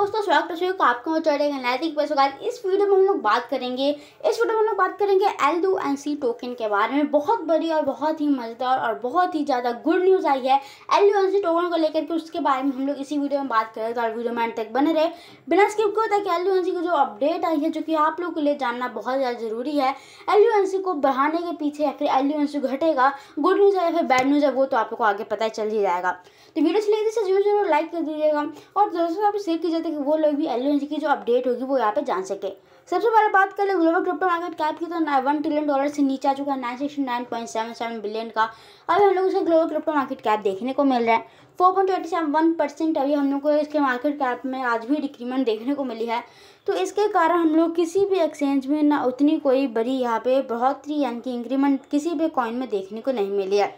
दोस्तों स्वागत तस्वीर को आपके मोचड़े नैतिक बेसुगात इस वीडियो में हम लोग बात करेंगे इस वीडियो में हम लोग बात करेंगे L U N C token के बारे में बहुत बड़ी और बहुत ही मज़ेदार और बहुत ही ज़्यादा गुड न्यूज़ आई है L U N C token को लेकर के उसके बारे में हम लोग इसी वीडियो में बात करें तो और वीडियो में तक बने रहे बिना स्किप को कि एल डू एन सी की जो अपडेट आई है जो कि आप लोग के लिए जानना बहुत ज़्यादा ज़रूरी है एल डू एन सी को बढ़ाने के पीछे या फिर एल डू एन सी घटेगा गुड न्यूज़ है या फिर बैड न्यूज़ है वो तो आप लोग को आगे पता चल ही जाएगा तो वीडियो से जरूर लाइक कर दीजिएगा और दोस्तों आप शेयर कीजिए ताकि तो वो लोग भी एल की जो अपडेट होगी वो यहाँ पे जान सके सबसे पहले बात कर ले ग्लोबल क्रिप्टो मार्केट कैप की तो वन ट्रिलियन डॉलर से नीचे आ चुका है nine sixty nine point seven seven billion का अभी हम लोग इसे ग्लोबल क्रिप्टो मार्केट कैप देखने को मिल रहा है four point twenty seven one percent अभी हम लोग को इसके मार्केट कैप में आज भी डिक्रीमेंट देखने को मिली है तो इसके कारण हम लोग किसी भी एक्सचेंज में ना उतनी कोई बड़ी यहाँ पे बहुत ही यानी कि इंक्रीमेंट किसी भी कॉइन में देखने को नहीं मिली है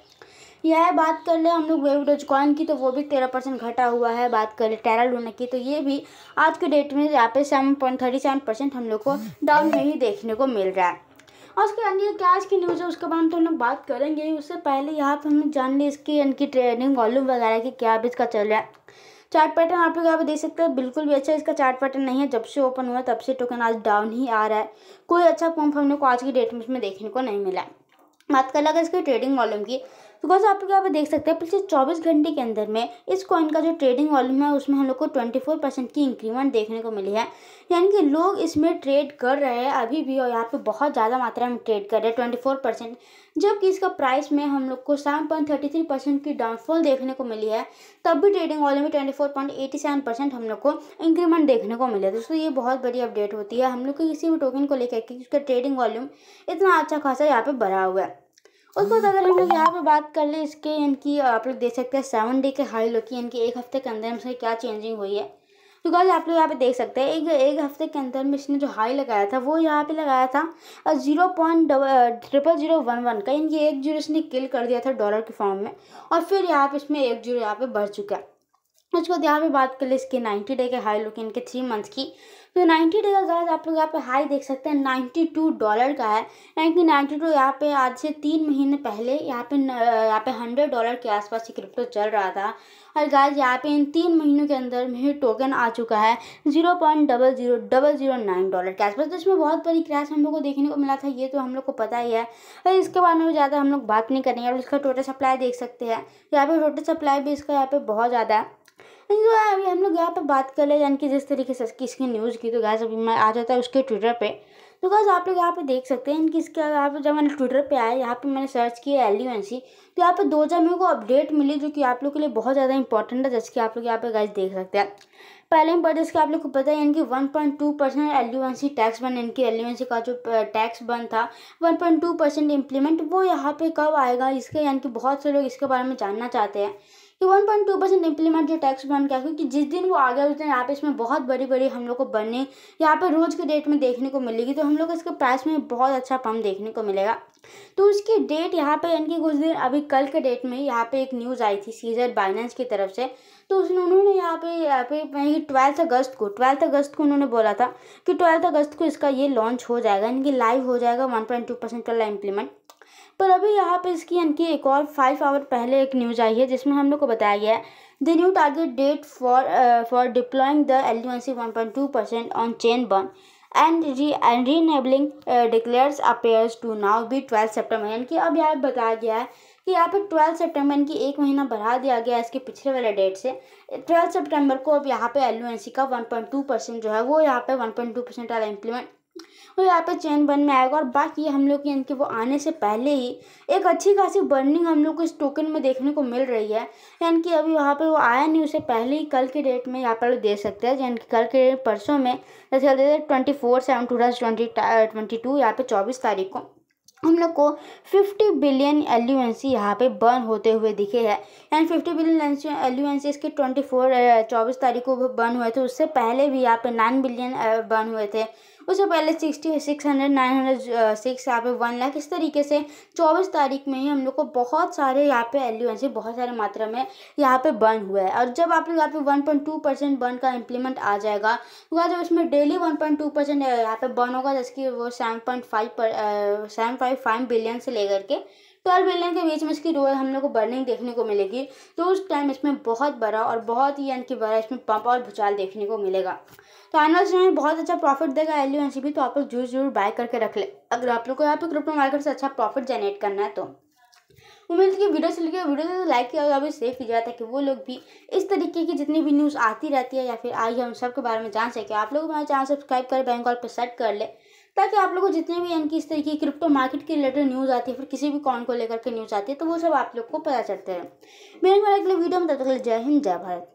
यह बात कर ले हम लोग वेव डॉजकॉइन की तो वो भी तेरह परसेंट घटा हुआ है बात कर ले टेरा लूना की तो ये भी आज के डेट में यहाँ पे seven point thirty seven percent हम लोग को डाउन में ही देखने को मिल रहा है और उसके अंदर क्या आज की न्यूज़ है उसके बारे में तो हम लोग बात करेंगे उससे पहले यहाँ पे हम जान लें इसकी इनकी ट्रेडिंग वॉल्यूम वगैरह की क्या अभी इसका चल रहा है चार्ट पैटर्न आप लोग यहाँ पे देख सकते हैं बिल्कुल भी अच्छा इसका चार्ट पैटर्न नहीं है जब से ओपन हुआ तब से टोकन आज डाउन ही आ रहा है कोई अच्छा पंप हमने को आज की डेट में इसमें देखने को नहीं मिला बात कर लगा इसके ट्रेडिंग वॉल्यूम की बिकॉज आप लोग यहाँ पे देख सकते हैं पिछले 24 घंटे के अंदर में इस कॉइन का जो ट्रेडिंग वॉल्यूम है उसमें हम लोग को 24 परसेंट की इंक्रीमेंट देखने को मिली है यानी कि लोग इसमें ट्रेड कर रहे हैं अभी भी और यहाँ पे बहुत ज़्यादा मात्रा में ट्रेड कर रहे हैं ट्वेंटी फोर परसेंट जबकि इसका प्राइस में हम लोग को seven point thirty three percent की डाउनफॉल देखने को मिली है तब भी ट्रेडिंग वॉल्यूम में twenty four point eighty seven percent हम लोग को इंक्रीमेंट देखने को मिले दोस्तों ये बहुत बड़ी अपडेट होती है हम लोग को किसी भी टोकन को लेकर के उसका ट्रेडिंग वॉल्यूम इतना अच्छा खासा यहाँ पर बढ़ा हुआ है उसके बाद अगर हम लोग यहाँ पे बात कर ले इसके इनकी आप लोग देख सकते हैं सेवन डे के हाई लुक की यानी कि एक हफ्ते के अंदर में क्या चेंजिंग हुई है तो गाइस आप लोग यहाँ पे देख सकते हैं एक एक हफ्ते के अंदर में इसने जो हाई लगाया था वो यहाँ पे लगाया था zero point triple zero one one का इनकी एक जीरो इसने किल कर दिया था डॉलर के फॉर्म में और फिर यहाँ पे इसमें एक जीरो यहाँ पे बढ़ चुका है उसके बाद तो यहाँ पे बात कर ले इसके नाइन्टी डे के हाई लुक इनके थ्री मंथ्स की तो नाइन्टी डे का गाइस आप लोग यहाँ पे हाई देख सकते हैं नाइन्टी टू डॉलर का है यानी नाइन्टी टू यहाँ पे आज से तीन महीने पहले यहाँ पे यहाँ पे हंड्रेड डॉलर के आसपास ये क्रिप्टो चल रहा था और गाइस यहाँ पे इन तीन महीनों के अंदर में टोकन आ चुका है zero point double zero double zero nine dollar के आसपास तो इसमें बहुत बड़ी क्रैश हम लोग को देखने को मिला था ये तो हम लोग को पता ही है और इसके बारे में ज़्यादा हम लोग बात नहीं करेंगे और इसका टोटल सप्लाई देख सकते हैं यहाँ पर टोटल सप्लाई भी इसका यहाँ पर बहुत ज़्यादा है अभी हम लोग यहाँ पर बात कर ले यानी कि जिस तरीके से इसकी इसकी न्यूज़ की तो गैस अभी मैं आ जाता है उसके ट्विटर पर तो गैस आप लोग यहाँ पे देख सकते हैं इनकी इसके यहाँ पर जब मैंने ट्विटर पे आया यहाँ पे मैंने सर्च किया एल यू एन सी तो यहाँ पर दो जब मेरे को अपडेट मिली जो कि आप लोग के लिए बहुत ज़्यादा इंपॉर्टेंट है जैसे कि आप लोग यहाँ पे गैस देख सकते हैं पहले इम्पोर्टेंट जिसके आप लोग को पता है इनकी one point two percent L U tax burn इनकी एल का जो टैक्स बन था one point two percent implement वो यहाँ पे कब आएगा इसके यानी कि बहुत से लोग इसके बारे में जानना चाहते हैं कि 1.2 परसेंट इम्प्लीमेंट जो टैक्स बन क्या क्योंकि जिस दिन वो आ गया उस दिन यहाँ पे इसमें बहुत बड़ी बड़ी हम लोग को बनने यहाँ पर रोज़ के डेट में देखने को मिलेगी तो हम लोग इसके प्राइस में बहुत अच्छा पम्प देखने को मिलेगा तो उसकी डेट यहाँ पे यानी कि कुछ दिन अभी कल के डेट में यहाँ पे एक न्यूज़ आई थी सीजर बाइनेंस की तरफ से तो उसने उन्होंने यहाँ पे यहाँ पे वही ट्वेल्थ अगस्त को ट्वेल्थ अगस्त को उन्होंने बोला था कि ट्वेल्थ अगस्त को इसका ये लॉन्च हो जाएगा यानी कि लाइव हो जाएगा वन पॉइंट टू परसेंट वाला इम्प्लीमेंट पर अभी यहाँ पे इसकी यानी कि एक और फाइव आवर पहले एक न्यूज़ आई है जिसमें हम लोग को बताया गया है the new target date for for deploying the L N C one point two percent on chain burn and re and re enabling declares appears to now be twelfth September यानी कि अब यहाँ बताया गया है कि यहाँ पर ट्वेल्थ सेप्टेम्बर की एक महीना बढ़ा दिया गया है इसके पिछले वाले डेट से ट्वेल्थ सेप्टेम्बर को अब यहाँ पे एल यू एन सी का वन पॉइंट टू परसेंट जो है वो यहाँ पे वन पॉइंट टू परसेंट वाला इम्प्लीमेंट और यहाँ पे चैन बन में आएगा और बाकी हम लोग यानी कि वो आने से पहले ही एक अच्छी खासी बर्निंग हम लोग को इस टोकन में देखने को मिल रही है यानी कि अभी वहाँ पे वो आया नहीं उसे पहले ही कल के डेट में यहाँ पर दे सकते हैं यानी कि कल के परसों में जैसे दे twenty four seven two thousand twenty twenty two यहाँ पर चौबीस तारीख को हम लोग को फिफ्टी बिलियन एल्यूएंसी यहाँ पे बर्न होते हुए दिखे है एंड फिफ्टी बिलियन एल्यूएंसी इसके फोर चौबीस तारीख को बर्न हुए थे उससे पहले भी यहाँ पे नाइन बिलियन बर्न हुए थे उससे पहले sixty six hundred nine hundred six यहाँ पे वन लाख इस तरीके से चौबीस तारीख में ही हम लोग को बहुत सारे यहाँ पे एलिवेंसी बहुत सारे मात्रा में यहाँ पे बर्न हुआ है और जब आप लोग यहाँ पे one point two percent burn का इम्प्लीमेंट आ जाएगा तो जब इसमें daily one point two percent यहाँ पे बर्न होगा जैसे कि वो सेवन पॉइंट फाइव पर सेवन पॉइंट फाइव बिलियन से लेकर के ट्वेल्व मिलियन के बीच में इसकी रोज हम लोग को बर्निंग देखने को मिलेगी तो उस टाइम इसमें बहुत बड़ा और बहुत ही यानी कि बड़ा इसमें पंप और भूचाल देखने को मिलेगा तो आने वाले समय में बहुत अच्छा प्रॉफिट देगा एल यू एन सी तो आप लोग जरूर जरूर बाय करके रख ले अगर आप लोग को यहाँ पे क्रिप्टो मार्केट से अच्छा प्रॉफिट जनरेट करना है तो उम्मीद तो की वीडियो से लेकर वीडियो लाइक किया और अभी की जाए ताकि वो लोग भी इस तरीके की जितनी भी न्यूज़ आती रहती है या फिर आई है उन सब के बारे में जान सके आप लोग हमारे चैनल सब्सक्राइब करें और पर सेट कर ले ताकि आप लोगों को जितने भी यानी कि इस तरीके की क्रिप्टो मार्केट के रिलेटेड न्यूज़ आती है फिर किसी भी कॉन को लेकर के न्यूज़ आती है तो वो सब आप लोग को पता चलते हैं मेरे अगले वीडियो में तब तक जय हिंद जय भारत